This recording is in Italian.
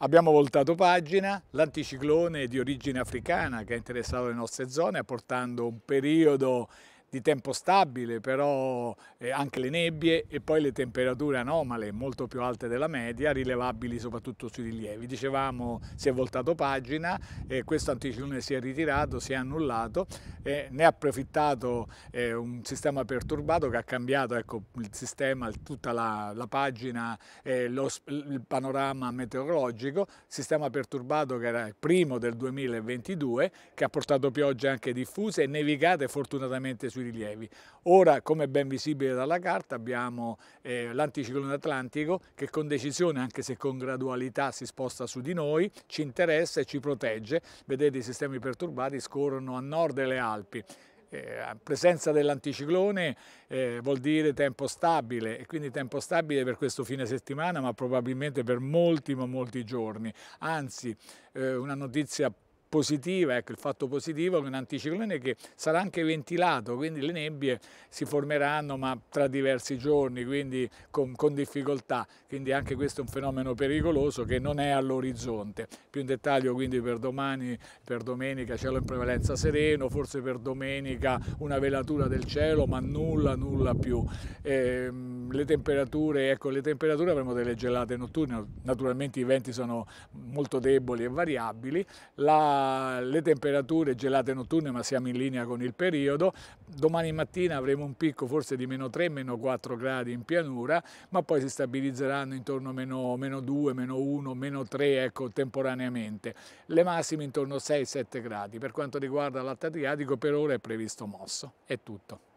Abbiamo voltato pagina, l'anticiclone di origine africana che ha interessato le nostre zone, apportando un periodo di tempo stabile, però eh, anche le nebbie e poi le temperature anomale molto più alte della media, rilevabili soprattutto sui rilievi. Dicevamo si è voltato pagina, questo anticiclone si è ritirato, si è annullato, ne ha approfittato eh, un sistema perturbato che ha cambiato ecco, il sistema, tutta la, la pagina, eh, lo, il panorama meteorologico, sistema perturbato che era il primo del 2022, che ha portato piogge anche diffuse e nevicate fortunatamente sui rilievi. Ora, come ben visibile dalla carta, abbiamo eh, l'anticiclone atlantico che con decisione, anche se con gradualità, si sposta su di noi, ci interessa e ci protegge. Vedete i sistemi perturbati scorrono a nord delle Alpi. Eh, presenza dell'anticiclone eh, vuol dire tempo stabile e quindi tempo stabile per questo fine settimana ma probabilmente per molti ma molti giorni anzi eh, una notizia positiva, ecco il fatto positivo che un anticiclone che sarà anche ventilato, quindi le nebbie si formeranno ma tra diversi giorni, quindi con, con difficoltà, quindi anche questo è un fenomeno pericoloso che non è all'orizzonte. Più in dettaglio quindi per domani, per domenica cielo in prevalenza sereno, forse per domenica una velatura del cielo ma nulla, nulla più. Eh, le temperature, ecco le temperature avremo delle gelate notturne, naturalmente i venti sono molto deboli e variabili. La le temperature gelate notturne ma siamo in linea con il periodo, domani mattina avremo un picco forse di meno 3, meno 4 gradi in pianura ma poi si stabilizzeranno intorno a meno, meno 2, meno 1, meno 3 ecco, temporaneamente, le massime intorno a 6-7 gradi, per quanto riguarda l'Alta per ora è previsto mosso, è tutto.